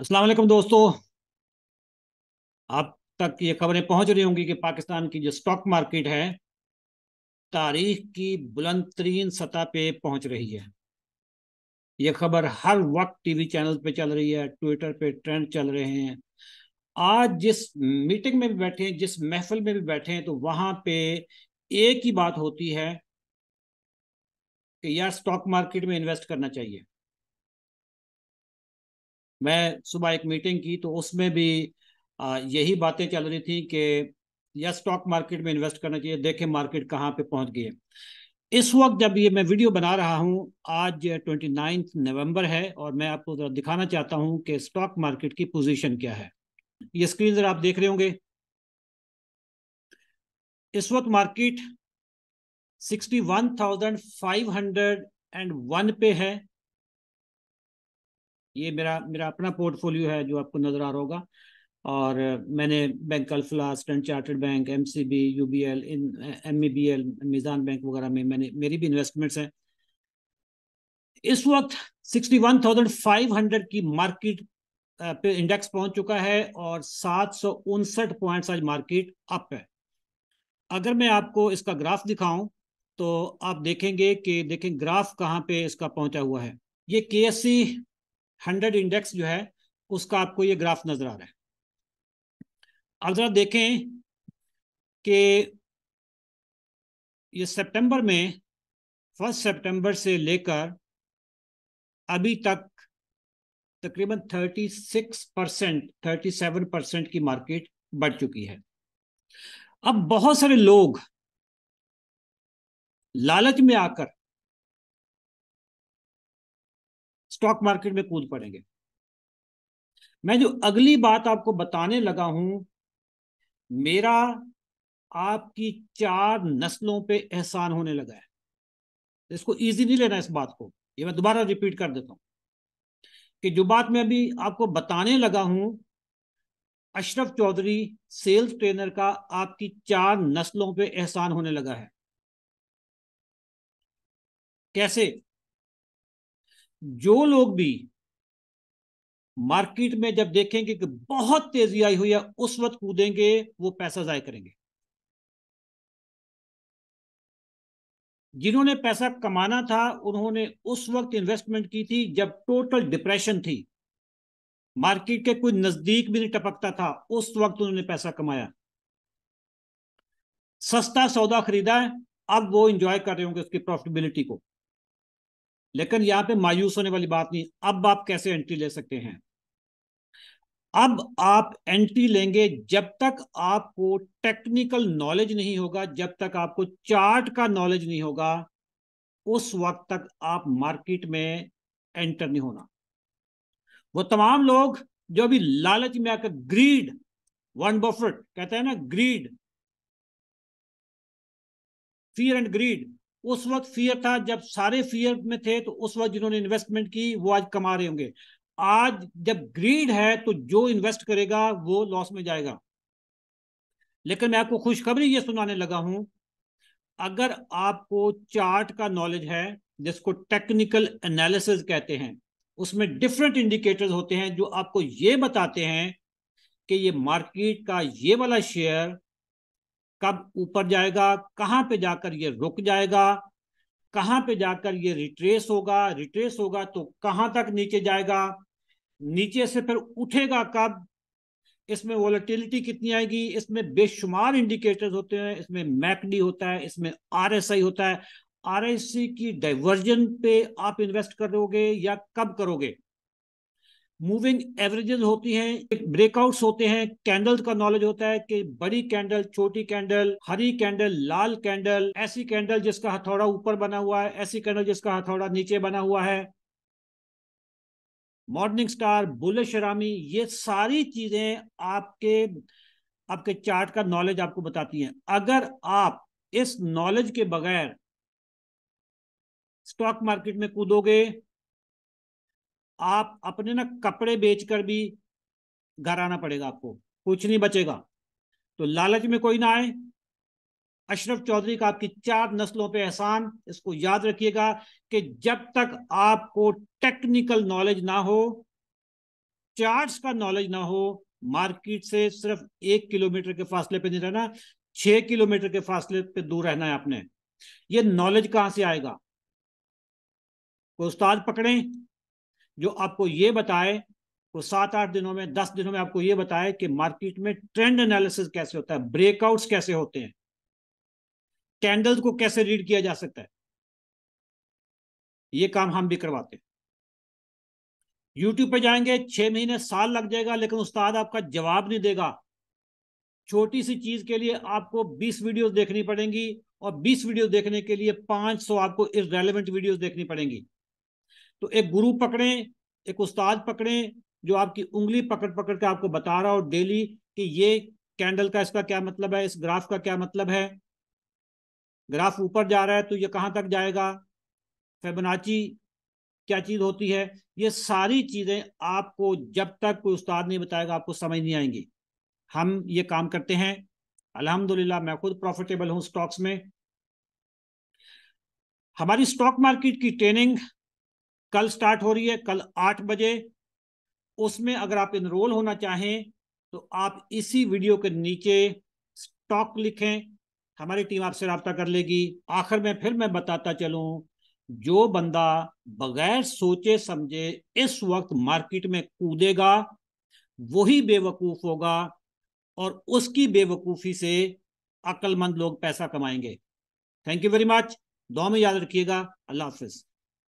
असलम दोस्तों आप तक ये खबरें पहुंच रही होंगी कि पाकिस्तान की जो स्टॉक मार्केट है तारीख की बुलंद तरीन सतह पे पहुंच रही है ये खबर हर वक्त टीवी चैनल पे चल रही है ट्विटर पे ट्रेंड चल रहे हैं आज जिस मीटिंग में भी बैठे हैं जिस महफिल में भी बैठे हैं तो वहां पे एक ही बात होती है कि यार स्टॉक मार्केट में इन्वेस्ट करना चाहिए मैं सुबह एक मीटिंग की तो उसमें भी यही बातें चल रही थी कि यह स्टॉक मार्केट में इन्वेस्ट करना चाहिए देखें मार्केट कहाँ पे पहुँच गई है इस वक्त जब ये मैं वीडियो बना रहा हूँ आज ट्वेंटी नाइन्थ नवम्बर है और मैं आपको ज़रा दिखाना चाहता हूँ कि स्टॉक मार्केट की पोजीशन क्या है ये स्क्रीन ज़रा आप देख रहे होंगे इस वक्त market sixty one thousand five hundred and one पे है ये मेरा मेरा अपना पोर्टफोलियो है जो आपको नजर आ रहा होगा और मैंने Bank Alfalah Standard Chartered Bank M C B U B L and M E B L Meezan Bank वगैरह में मैंने मेरी भी इन्वेस्टमेंट्स हैं इस वक्त sixty one thousand five hundred की मार्केट पे इंडेक्स पहुंच चुका है और सात सौ उनसठ पॉइंट्स आज मार्केट अप है अगर मैं आपको इसका ग्राफ दिखाऊं तो आप देखेंगे कि देखें ग्राफ कहाँ पे इसका पहुंचा हुआ है ये के हंड्रेड इंडेक्स जो है उसका आपको ये ग्राफ नजर आ रहा है अब जरा देखें कि ये सितंबर में फर्स्ट सितंबर से लेकर अभी तक तकरीबन thirty six percent thirty seven percent की मार्केट बढ़ चुकी है अब बहुत सारे लोग लालच में आकर स्टॉक मार्केट में कूद पड़ेंगे मैं जो अगली बात आपको बताने लगा हूं मेरा आपकी चार नस्लों पे एहसान होने लगा है इसको इजी नहीं लेना इस बात को ये मैं दोबारा रिपीट कर देता हूं कि जो बात मैं अभी आपको बताने लगा हूं अशरफ चौधरी सेल्स ट्रेनर का आपकी चार नस्लों पे एहसान होने लगा है कैसे जो लोग भी मार्केट में जब देखेंगे कि बहुत तेजी आई हुई है उस वक्त कूदेंगे वो पैसा जाय करेंगे जिन्होंने पैसा कमाना था उन्होंने उस वक्त इन्वेस्टमेंट की थी जब टोटल डिप्रेशन थी मार्केट के कोई नजदीक भी नहीं टपकता था उस वक्त उन्होंने पैसा कमाया सस्ता सौदा खरीदा है अब वो इंजॉय कर रहे होंगे उसकी प्रॉफिटेबिलिटी को लेकिन यहां पे मायूस होने वाली बात नहीं अब आप कैसे एंट्री ले सकते हैं अब आप एंट्री लेंगे जब तक आपको टेक्निकल नॉलेज नहीं होगा जब तक आपको चार्ट का नॉलेज नहीं होगा उस वक्त तक आप मार्केट में एंटर नहीं होना वो तमाम लोग जो अभी लालच में आकर ग्रीड वन बफर्ट कहते हैं ना ग्रीड फियर एंड ग्रीड उस वक्त फियर था जब सारे फियर में थे तो उस वक्त जिन्होंने इन्वेस्टमेंट की वो आज कमा रहे होंगे आज जब ग्रीड है तो जो इन्वेस्ट करेगा वो लॉस में जाएगा लेकिन मैं आपको खुशखबरी ये सुनाने लगा हूं अगर आपको चार्ट का नॉलेज है जिसको टेक्निकल एनालिसिस कहते हैं उसमें डिफरेंट इंडिकेटर्स होते हैं जो आपको ये बताते हैं कि ये मार्केट का ये वाला शेयर कब ऊपर जाएगा कहाँ पे जाकर ये रुक जाएगा कहाँ पे जाकर ये रिट्रेस होगा रिट्रेस होगा तो कहाँ तक नीचे जाएगा नीचे से फिर उठेगा कब इसमें वॉलिटिलिटी कितनी आएगी इसमें बेशुमार इंडिकेटर्स होते हैं इसमें मैकडी होता है इसमें आरएसआई होता है आरएससी की डाइवर्जन पे आप इन्वेस्ट करोगे या कब करोगे मूविंग एवरेजेस होती हैं ब्रेकआउट्स होते हैं कैंडल्स का नॉलेज होता है कि बड़ी कैंडल छोटी कैंडल हरी कैंडल लाल कैंडल ऐसी कैंडल जिसका हथौड़ा ऊपर बना हुआ है ऐसी कैंडल जिसका हथौड़ा नीचे बना हुआ है मॉर्निंग स्टार बुले शरामी ये सारी चीजें आपके आपके चार्ट का नॉलेज आपको बताती हैं अगर आप इस नॉलेज के बगैर स्टॉक मार्केट में कूदोगे आप अपने ना कपड़े बेचकर भी घर आना पड़ेगा आपको कुछ नहीं बचेगा तो लालच में कोई ना आए अशरफ चौधरी का आपकी चार नस्लों पे एहसान इसको याद रखिएगा कि जब तक आपको टेक्निकल नॉलेज ना हो चार्ट्स का नॉलेज ना हो मार्केट से सिर्फ एक किलोमीटर के फासले पे नहीं रहना छह किलोमीटर के फासले पे दूर रहना है आपने ये नॉलेज कहां से आएगा उस्ताद पकड़े जो आपको ये बताए वो सात आठ दिनों में दस दिनों में आपको ये बताए कि मार्केट में ट्रेंड एनालिसिस कैसे होता है ब्रेकआउट्स कैसे होते हैं कैंडल को कैसे रीड किया जा सकता है ये काम हम भी करवाते हैं यूट्यूब पे जाएंगे छह महीने साल लग जाएगा लेकिन उस्ताद आपका जवाब नहीं देगा छोटी सी चीज के लिए आपको 20 वीडियोस देखनी पड़ेंगी और 20 वीडियो देखने के लिए 500 आपको इरेलीवेंट वीडियोज देखनी पड़ेंगी तो एक गुरु पकड़ें एक उस्ताद पकड़ें जो आपकी उंगली पकड़ पकड़ के आपको बता रहा हो डेली कि ये कैंडल का इसका क्या मतलब है इस ग्राफ का क्या मतलब है ग्राफ ऊपर जा रहा है तो ये कहाँ तक जाएगा फेबनाची क्या चीज़ होती है ये सारी चीज़ें आपको जब तक कोई उस्ताद नहीं बताएगा आपको समझ नहीं आएंगी हम ये काम करते हैं अल्हम्दुलिल्लाह मैं खुद प्रॉफिटेबल हूँ स्टॉक्स में हमारी स्टॉक मार्केट की ट्रेनिंग कल स्टार्ट हो रही है कल आठ बजे उसमें अगर आप इनरोल होना चाहें तो आप इसी वीडियो के नीचे स्टॉक लिखें हमारी टीम आपसे रबता कर लेगी आखिर में फिर मैं बताता चलूं जो बंदा बगैर सोचे समझे इस वक्त मार्केट में कूदेगा वही बेवकूफ होगा और उसकी बेवकूफ़ी से अक्लमंद लोग पैसा कमाएंगे थैंक यू वेरी मच दो में याद रखिएगा अल्लाह हाफिज़